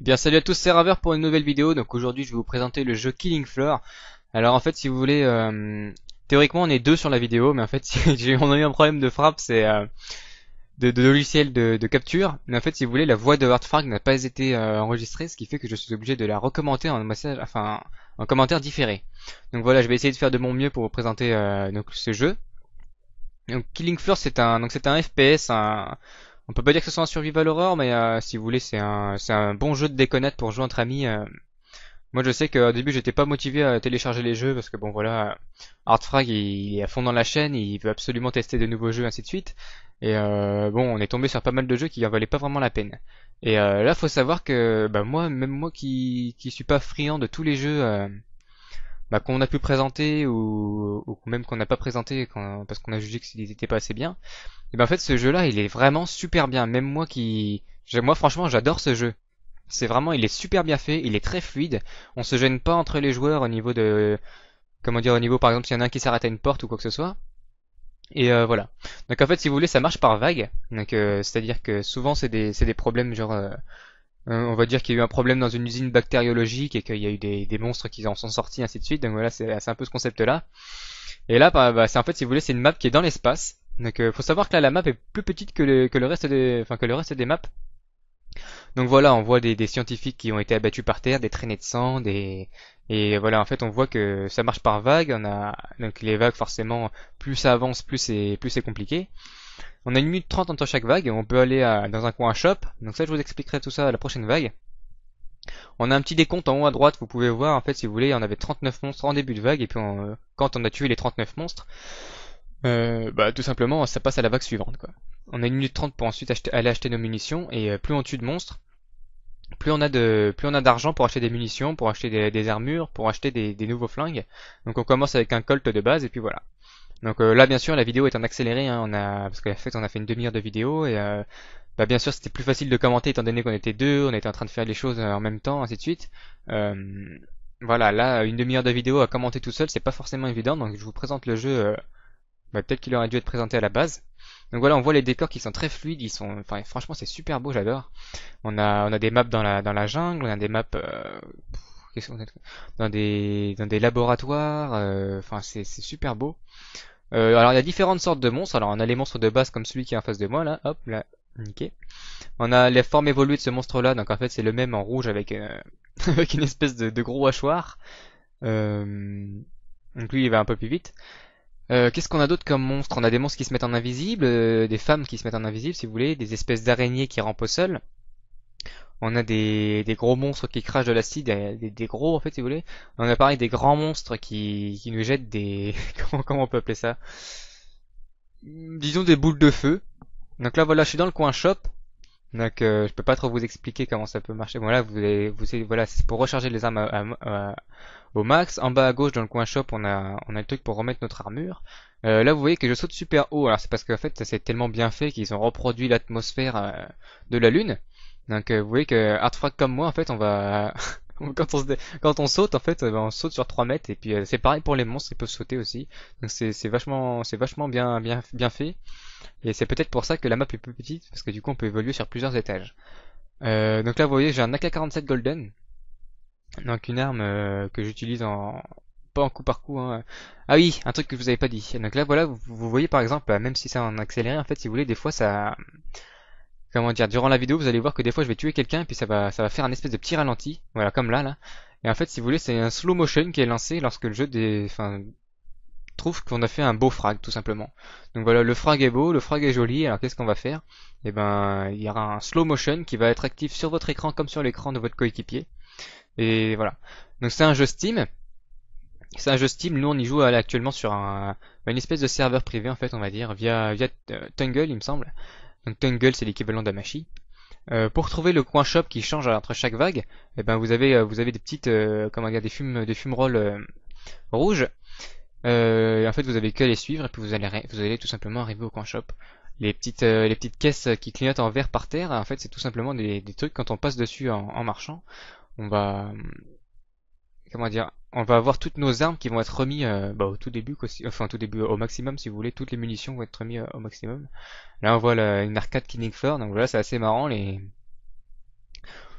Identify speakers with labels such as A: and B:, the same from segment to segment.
A: Eh bien salut à tous c'est Raver pour une nouvelle vidéo, donc aujourd'hui je vais vous présenter le jeu Killing Floor. Alors en fait si vous voulez, euh, théoriquement on est deux sur la vidéo, mais en fait si on a eu un problème de frappe, c'est euh, de, logiciel de, capture, mais en fait si vous voulez la voix de Hardfrag n'a pas été euh, enregistrée, ce qui fait que je suis obligé de la recommenter en message, enfin en commentaire différé. Donc voilà, je vais essayer de faire de mon mieux pour vous présenter donc ce jeu. Donc Killing Floor c'est un donc c'est un FPS, un on peut pas dire que ce soit un survival horror, mais euh, si vous voulez, c'est un, c'est un bon jeu de déconnaître pour jouer entre amis. Euh. Moi, je sais qu'au début, j'étais pas motivé à télécharger les jeux parce que bon, voilà, Artfrag il, est à fond dans la chaîne, il veut absolument tester de nouveaux jeux, ainsi de suite. Et euh, bon, on est tombé sur pas mal de jeux qui en valaient pas vraiment la peine. Et euh, là, faut savoir que bah, moi, même moi qui qui suis pas friand de tous les jeux bah, qu'on a pu présenter ou, ou même qu'on n'a pas présenté parce qu'on a jugé qu'ils n'était pas assez bien. Et ben en fait ce jeu là il est vraiment super bien. Même moi qui moi franchement j'adore ce jeu. C'est vraiment il est super bien fait, il est très fluide. On se gêne pas entre les joueurs au niveau de comment dire au niveau par exemple s'il y en a un qui s'arrête à une porte ou quoi que ce soit. Et euh, voilà. Donc en fait si vous voulez ça marche par vague. Donc euh, c'est à dire que souvent c'est des c'est des problèmes genre euh, euh, on va dire qu'il y a eu un problème dans une usine bactériologique et qu'il y a eu des, monstres qui en sont sortis, ainsi de suite. Donc voilà, c'est un peu ce concept-là. Et là, bah, bah, c'est en fait, si vous voulez, c'est une map qui est dans l'espace. Donc euh, faut savoir que là, la map est plus petite que le, que le reste des, enfin que le reste des maps. Donc voilà, on voit des, des, scientifiques qui ont été abattus par terre, des traînées de sang, des et voilà, en fait, on voit que ça marche par vagues. On a donc les vagues forcément, plus ça avance, plus c'est plus c'est compliqué. On a une minute trente entre chaque vague, et on peut aller dans un coin à shop, donc ça je vous expliquerai tout ça à la prochaine vague. On a un petit décompte en haut à droite, vous pouvez voir, en fait si vous voulez, on avait 39 monstres en début de vague, et puis euh, quand on a tué les 39 monstres, euh, bah, tout simplement ça passe à la vague suivante. Quoi. On a une minute trente pour ensuite aller acheter nos munitions, et euh, plus on tue de monstres, plus on a de plus on a d'argent pour acheter des munitions, pour acheter des, armures, pour acheter des, des, nouveaux flingues. Donc on commence avec un colt de base et puis voilà. Donc euh, là, bien sûr, la vidéo est en accéléré, hein. on a, parce qu'en fait, on a fait une demi-heure de vidéo et euh, bah, bien sûr, c'était plus facile de commenter étant donné qu'on était deux, on était en train de faire les choses euh, en même temps, ainsi de suite. voilà, là, une demi-heure de vidéo à commenter tout seul, c'est pas forcément évident, donc je vous présente le jeu bah, être qu'il aurait dû être présenté à la base. Donc voilà, on voit les décors qui sont très fluides, ils sont, enfin, franchement, c'est super beau, j'adore. On a, on a des maps dans la, dans la jungle, on a des maps dans des dans des laboratoires. Euh, enfin, c'est super beau. Euh, alors, il y a différentes sortes de monstres. Alors, on a les monstres de base comme celui qui est en face de moi là. Hop, là, ok. On a les formes évoluées de ce monstre-là. Donc en fait, c'est le même en rouge avec euh, une espèce de, gros hachoir. donc lui, il va un peu plus vite. qu'est-ce qu'on a d'autre comme monstres On a des monstres qui se mettent en invisible, des femmes qui se mettent en invisible si vous voulez, des espèces d'araignées qui rampent au sol on a des, gros monstres qui crachent de l'acide, des, des, gros en fait si vous voulez. On a pareil des grands monstres qui, nous jettent des... comment, comment on peut appeler ça Disons des boules de feu. Donc là voilà, je suis dans le coin shop. Donc euh, je peux pas trop vous expliquer comment ça peut marcher. Voilà, vous, vous voilà, c'est pour recharger les armes euh, euh, au max. En bas à gauche dans le coin shop, on a on a le truc pour remettre notre armure. là vous voyez que je saute super haut. Alors c'est parce qu'en fait ça c'est tellement bien fait qu'ils ont reproduit l'atmosphère de la lune. Donc euh, vous voyez que Artfrag comme moi en fait on va quand on, saute en fait euh, ben, on saute sur 3 mètres et puis euh, c'est pareil pour les monstres ils peuvent sauter aussi donc c'est vachement c'est vachement bien bien bien fait et c'est peut-être pour ça que la map est plus petite parce que du coup on peut évoluer sur plusieurs étages donc là vous voyez j'ai un AK-47 Golden donc une arme que j'utilise en pas en coup par coup hein. ah oui un truc que je vous avais pas dit donc là voilà vous, vous voyez par exemple bah, même si c'est en accéléré en fait si vous voulez des fois ça comment dire, durant la vidéo, vous allez voir que des fois je vais tuer quelqu'un et puis ça va, ça va faire un espèce de petit ralenti, voilà, comme là, là. Et en fait, si vous voulez, c'est un slow motion qui est lancé lorsque le jeu des, enfin, trouve qu'on a fait un beau frag, tout simplement. Donc voilà, le frag est beau, le frag est joli, alors qu'est-ce qu'on va faire Eh ben, il y aura un slow motion qui va être actif sur votre écran comme sur l'écran de votre coéquipier. Et voilà. Donc c'est un jeu Steam. C'est un jeu Steam, nous on y joue euh, actuellement sur un, une espèce de serveur privé en fait, on va dire, via, via euh, Tungle il me semble donc Tungle c'est l'équivalent d'Amashi. Euh, pour trouver le coin shop qui change entre chaque vague, eh ben vous avez euh, vous avez des petites comme euh, comment dire des fumes des fumerolles euh, rouges. Euh, en fait vous avez que les suivre et puis vous allez vous allez tout simplement arriver au coin shop. Les petites les petites caisses qui clignotent en vert par terre, en fait c'est tout simplement des, des, trucs quand on passe dessus en, en marchant, on va comment dire on va avoir toutes nos armes qui vont être remis euh, bah, au tout début, enfin au tout début au maximum si vous voulez, toutes les munitions vont être remises euh, au maximum. Là on voit une arcade Killing Floor, donc voilà c'est assez marrant les.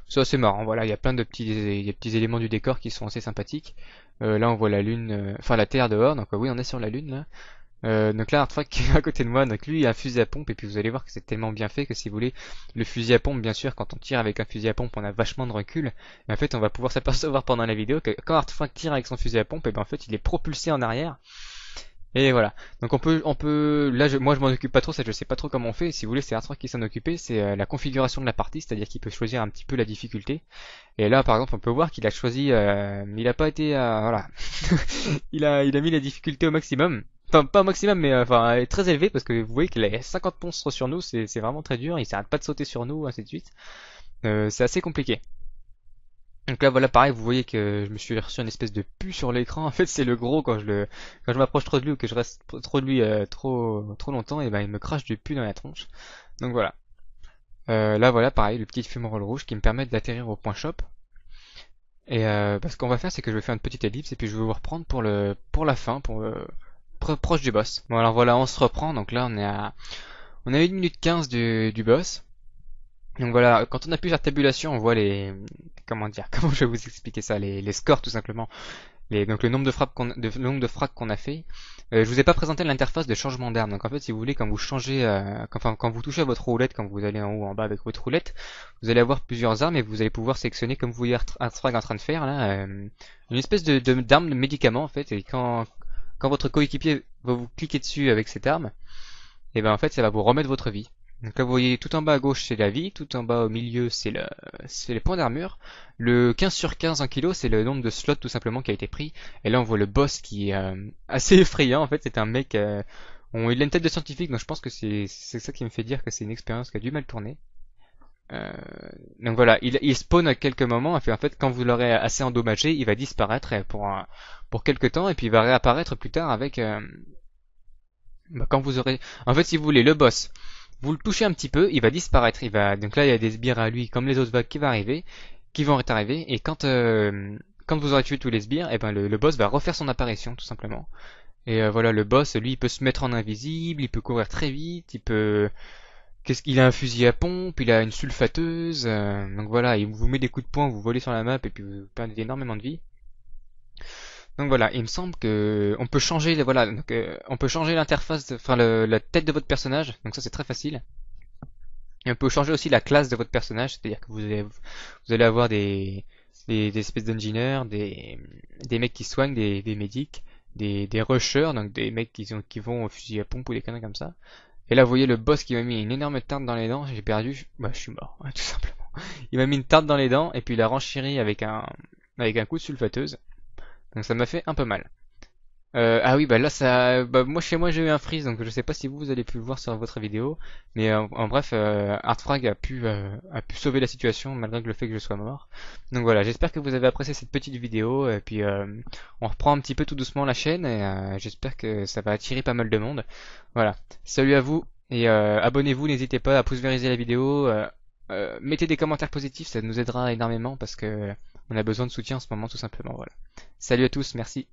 A: C'est marrant, voilà, il y a plein de petits, petits éléments du décor qui sont assez sympathiques. Euh, là on voit la lune, enfin la terre dehors, donc oui on est sur la lune là. Euh, donc là, Artfrag à côté de moi, donc lui il a un fusil à pompe et puis vous allez voir que c'est tellement bien fait que si vous voulez, le fusil à pompe, bien sûr, quand on tire avec un fusil à pompe, on a vachement de recul. mais en fait, on va pouvoir s'apercevoir pendant la vidéo que quand Artfrag tire avec son fusil à pompe, et ben en fait, il est propulsé en arrière. Et voilà. Donc on peut, on peut. Là, je, moi, je m'en occupe pas trop. Ça, je sais pas trop comment on fait. Si vous voulez, c'est Artfrak qui s'en occupait. C'est euh, la configuration de la partie, c'est-à-dire qu'il peut choisir un petit peu la difficulté. Et là, par exemple, on peut voir qu'il a choisi. Euh, il a pas été. voilà. il a, il a mis la difficulté au maximum pas au maximum, mais euh, enfin, est très élevé parce que vous voyez qu'il a 50 monstres sur nous, c'est vraiment très dur, il s'arrête pas de sauter sur nous, ainsi de suite. Euh, c'est assez compliqué. Donc là voilà pareil vous voyez que je me suis reçu une espèce de pu sur l'écran en fait c'est le gros quand je le quand je m'approche trop de lui ou que je reste trop de lui euh, trop trop longtemps et ben il me crache du pu dans la tronche donc voilà là voilà pareil le petit fumerole rouge qui me permet d'atterrir au point shop et euh, parce qu'on va faire c'est que je vais faire une petite ellipse et puis je vais vous reprendre pour le pour la fin pour proche du boss. Bon alors voilà, on se reprend. Donc là, on est à, on a à 1 minute 15 du, du boss. Donc voilà, quand on appuie sur tabulation, on voit les, comment dire, comment je vais vous expliquer ça, les, les scores tout simplement. Les, donc le nombre de frappes qu'on, de, le nombre de frappes qu'on a fait. Euh, je vous ai pas présenté l'interface de changement d'arme. Donc en fait, si vous voulez, quand vous changez, euh, quand, enfin quand vous touchez à votre roulette, quand vous allez en haut, en bas avec votre roulette, vous allez avoir plusieurs armes et vous allez pouvoir sélectionner, comme vous voyez Artfrag en train de faire là, euh, une espèce de, de d'arme de médicament en fait. Et quand quand votre coéquipier va vous cliquer dessus avec cette arme, et eh ben en fait ça va vous remettre votre vie. Donc là vous voyez tout en bas à gauche c'est la vie, tout en bas au milieu c'est le c'est les points d'armure. Le 15 sur 15 en kilo c'est le nombre de slots tout simplement qui a été pris. Et là on voit le boss qui est euh, assez effrayant en fait, c'est un mec euh, on, il a une tête de scientifique donc je pense que c'est ça qui me fait dire que c'est une expérience qui a dû mal tourner. Euh, donc voilà, il, il spawn à quelques moments, et en fait quand vous l'aurez assez endommagé, il va disparaître pour, pour quelques temps, et puis il va réapparaître plus tard avec... Euh, bah, quand vous aurez... En fait si vous voulez, le boss, vous le touchez un petit peu, il va disparaître, il va... Donc là il y a des sbires à lui, comme les autres vagues qui vont arriver, qui vont arriver, et quand... Euh, quand vous aurez tué tous les sbires, eh ben le, boss va refaire son apparition tout simplement. Et euh, voilà, le boss, lui, il peut se mettre en invisible, il peut courir très vite, il peut, Qu'est-ce qu'il a un fusil à pompe, il a une sulfateuse, euh, donc voilà, il vous met des coups de poing, vous volez sur la map et puis vous perdez énormément de vie. Donc voilà, il me semble que on peut changer, voilà, donc, euh, on peut changer l'interface, enfin la tête de votre personnage, donc ça c'est très facile. Et on peut changer aussi la classe de votre personnage, c'est-à-dire que vous allez, vous allez avoir des, espèces d'engineers, des, mecs qui soignent, des, des médics, des, des rushers, donc des mecs qui, qui vont au fusil à pompe ou des canons comme ça, et là, vous voyez le boss qui m'a mis une énorme tarte dans les dents. J'ai perdu. Bah, je suis mort, tout simplement. Il m'a mis une tarte dans les dents et puis il a renchéri avec un, avec un coup de sulfateuse. Donc ça m'a fait un peu mal. Euh, ah oui, bah là, ça, bah moi chez moi j'ai eu un freeze, donc je sais pas si vous, vous allez pu le voir sur votre vidéo, mais euh, en, bref, euh, Artfrag a pu euh, a pu sauver la situation malgré le fait que je sois mort. Donc voilà, j'espère que vous avez apprécié cette petite vidéo, et puis on reprend un petit peu tout doucement la chaîne, et j'espère que ça va attirer pas mal de monde. Voilà, salut à vous, et abonnez-vous, n'hésitez pas à pouce vériser la vidéo, mettez des commentaires positifs, ça nous aidera énormément parce que on a besoin de soutien en ce moment tout simplement. Voilà. Salut à tous, merci.